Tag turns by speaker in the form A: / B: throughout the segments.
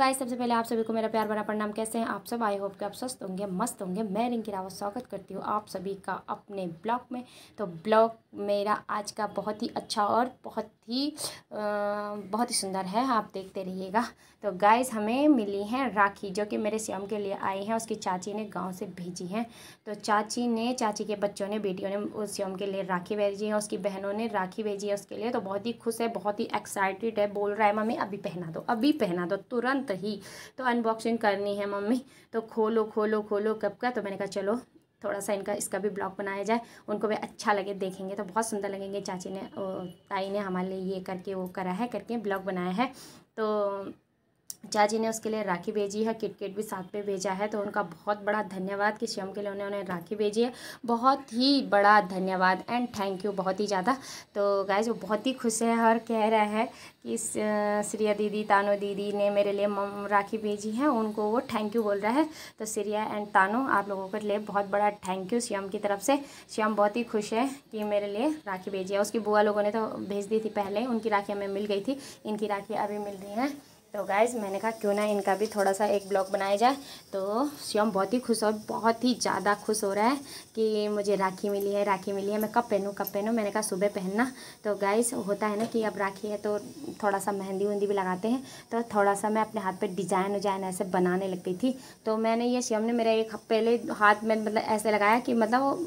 A: guys सबसे पहले आप सभी को मेरा प्यार भरा प्रणाम कैसे हैं आप सब आई होप कि आप स्वस्थ होंगे मस्त होंगे मैं रिंकी रावत स्वागत करती हूँ आप सभी का अपने ब्लॉग में तो ब्लॉग मेरा आज का बहुत ही अच्छा और बहुत ही आ, बहुत ही सुंदर है आप देखते रहिएगा तो गाइस हमें मिली हैं राखी जो कि मेरे स्वयं के लिए आई हैं उसकी चाची ने गाँव से भेजी हैं तो चाची ने चाची के बच्चों ने बेटियों ने उस स्वयं के लिए राखी भेजी है उसकी बहनों ने राखी भेजी है उसके लिए तो बहुत ही खुश है बहुत ही एक्साइटेड है बोल रहा है मम्मी अभी पहना दो अभी पहना दो तुरंत तो ही तो अनबॉक्सिंग करनी है मम्मी तो खोलो खोलो खोलो कब का तो मैंने कहा चलो थोड़ा सा इनका इसका भी ब्लॉग बनाया जाए उनको भी अच्छा लगे देखेंगे तो बहुत सुंदर लगेंगे चाची ने ताई ने हमारे लिए ये करके वो करा है करके ब्लॉग बनाया है तो चाची ने उसके लिए राखी भेजी है किटकिट भी साथ में भेजा है तो उनका बहुत बड़ा धन्यवाद कि स्वयं के लिए उन्होंने राखी भेजी है बहुत ही बड़ा धन्यवाद एंड थैंक यू बहुत ही ज़्यादा तो गाय वो बहुत ही खुश है और कह रहा है कि श्रिया दीदी तानो दीदी ने मेरे लिए राखी भेजी है उनको वो थैंक यू बोल रहा है तो श्रिया एंड तानो आप लोगों के लिए बहुत बड़ा थैंक यू श्याम की तरफ से श्याम बहुत ही खुश है कि मेरे लिए राखी भेजी है उसकी बुआ लोगों ने तो भेज दी थी पहले उनकी राखी हमें मिल गई थी इनकी राखी अभी मिल रही हैं तो गाइज़ मैंने कहा क्यों ना इनका भी थोड़ा सा एक ब्लॉग बनाया जाए तो श्योम बहुत ही खुश और बहुत ही ज़्यादा खुश हो रहा है कि मुझे राखी मिली है राखी मिली है मैं कब पहनूँ कब पहनूँ मैंने कहा सुबह पहनना तो गाइज़ होता है ना कि अब राखी है तो थोड़ा सा मेहंदी वहंदी भी लगाते हैं तो थोड़ा सा मैं अपने हाथ पर डिज़ाइन उजाइन ऐसे बनाने लगती थी तो मैंने ये श्योम ने मेरा एक पहले हाथ में मतलब ऐसे लगाया कि मतलब वो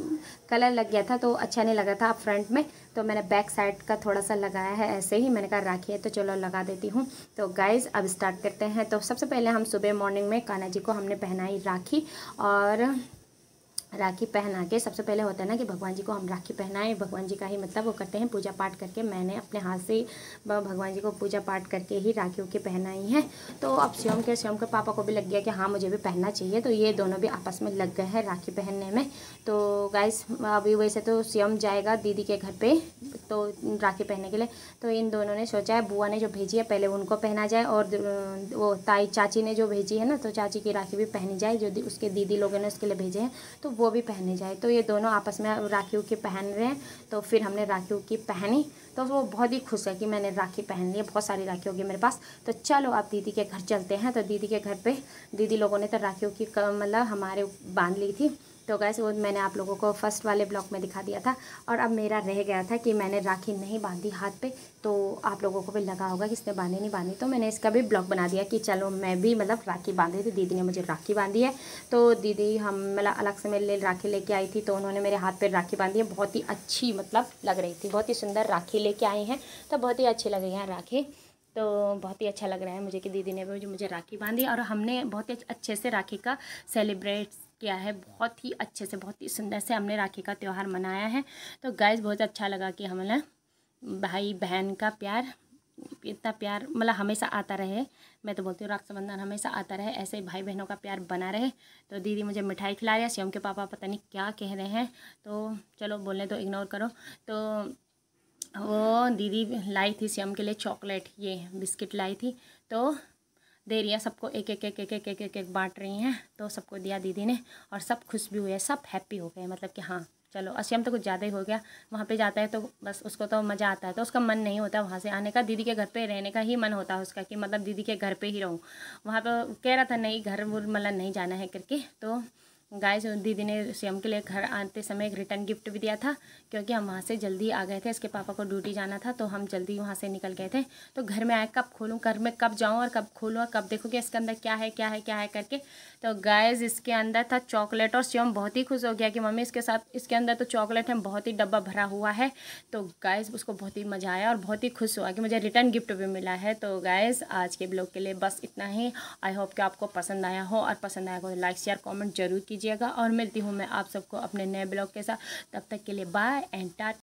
A: कलर लग गया था तो अच्छा नहीं लग रहा था फ्रंट में तो मैंने बैक साइड का थोड़ा सा लगाया है ऐसे ही मैंने कहा राखी है तो चलो लगा देती हूँ तो गाइज़ अब स्टार्ट करते हैं तो सबसे पहले हम सुबह मॉर्निंग में कान्हा जी को हमने पहनाई राखी और राखी पहना के सबसे पहले होता है ना कि भगवान जी को हम राखी पहनाएं भगवान जी का ही मतलब वो करते हैं पूजा पाठ करके मैंने अपने हाथ से भगवान जी को पूजा पाठ करके ही राखी उखी पहनाई है तो अब स्वयं के स्वयं के पापा को भी लग गया कि हाँ मुझे भी पहनना चाहिए तो ये दोनों भी आपस में लग गए हैं राखी पहनने में तो गाइस अभी वैसे तो स्वयं जाएगा दीदी के घर पर तो राखी पहनने के लिए तो इन दोनों ने सोचा है बुआ ने जो भेजी है पहले उनको पहना जाए और वो ताई चाची ने जो भेजी है ना तो चाची की राखी भी पहनी जाए जो उसके दीदी लोगों ने उसके लिए भेजे हैं तो वो वो भी पहने जाए तो ये दोनों आपस में राखियों की पहन रहे हैं तो फिर हमने राखी की पहनी तो वो बहुत ही खुश है कि मैंने राखी पहन ली है बहुत सारी राखी होगी मेरे पास तो चलो आप दीदी के घर चलते हैं तो दीदी के घर पे दीदी लोगों ने तो राखियों की मतलब हमारे बांध ली थी तो गैस वो मैंने आप लोगों को फर्स्ट वाले ब्लॉग में दिखा दिया था और अब मेरा रह गया था कि मैंने राखी नहीं बांधी हाथ पे तो आप लोगों को भी लगा होगा कि इसने बांधी नहीं बांधी तो मैंने इसका भी ब्लॉग बना दिया कि चलो मैं भी मतलब राखी बांधी थी दीदी ने मुझे राखी बांधी है तो दीदी हम मतलब अलग से मेरे लिए राखी लेके आई थी तो उन्होंने मेरे हाथ पर राखी बांधी है बहुत ही अच्छी मतलब लग रही थी बहुत ही सुंदर राखी लेके आई हैं तो बहुत ही अच्छी लग रही हैं राखी तो बहुत ही अच्छा लग रहा है मुझे कि दीदी ने भी मुझे राखी बांधी और हमने बहुत ही अच्छे से राखी का सेलिब्रेट किया है बहुत ही अच्छे से बहुत ही सुंदर से हमने राखी का त्यौहार मनाया है तो गैस बहुत अच्छा लगा कि हमें भाई बहन का प्यार इतना प्यार मतलब हमेशा आता रहे मैं तो बोलती हूँ रक्षाबंधन हमेशा आता रहे ऐसे ही भाई बहनों का प्यार बना रहे तो दीदी मुझे मिठाई खिला रही है श्याम के पापा पता नहीं क्या कह रहे हैं तो चलो बोलने तो इग्नोर करो तो वो दीदी लाई थी श्याम के लिए चॉकलेट ये बिस्किट लाई थी तो दे रही हैं सबको एक एक एक एक एक एक एक एक बांट रही हैं तो सबको दिया दीदी ने और सब खुश भी हुए सब हैप्पी हो गए मतलब कि हाँ चलो अशियम तो कुछ ज़्यादा ही हो गया वहाँ पे जाता है तो बस उसको तो मज़ा आता है तो उसका मन नहीं होता वहाँ से आने का दीदी के घर पे रहने का ही मन होता है उसका कि मतलब दीदी के घर पे ही रहूँ वहाँ पे कह रहा था नहीं घर मतलब नहीं जाना है करके तो गाइस दीदी ने स्वयं के लिए घर आते समय एक रिटर्न गिफ्ट भी दिया था क्योंकि हम वहाँ से जल्दी आ गए थे इसके पापा को ड्यूटी जाना था तो हम जल्दी वहाँ से निकल गए थे तो घर में आए कब खोलूँ घर में कब जाऊँ और कब खोलूँ और कब देखूँ कि इसके अंदर क्या है क्या है क्या है करके तो गाइस इसके अंदर था चॉकलेट और स्वयं बहुत ही खुश हो गया कि मम्मी इसके साथ इसके अंदर तो चॉकलेट है बहुत ही डब्बा भरा हुआ है तो गाइस उसको बहुत ही मज़ा आया और बहुत ही खुश हुआ कि मुझे रिटर्न गिफ्ट भी मिला है तो गाइस आज के ब्लॉग के लिए बस इतना ही आई होप कि आपको पसंद आया हो और पसंद आया हो लाइक शेयर कॉमेंट जरूर कीजिए कीजिएगा और मिलती हूँ मैं आप सबको अपने नए ब्लॉग के साथ तब तक के लिए बाय एंड टाटा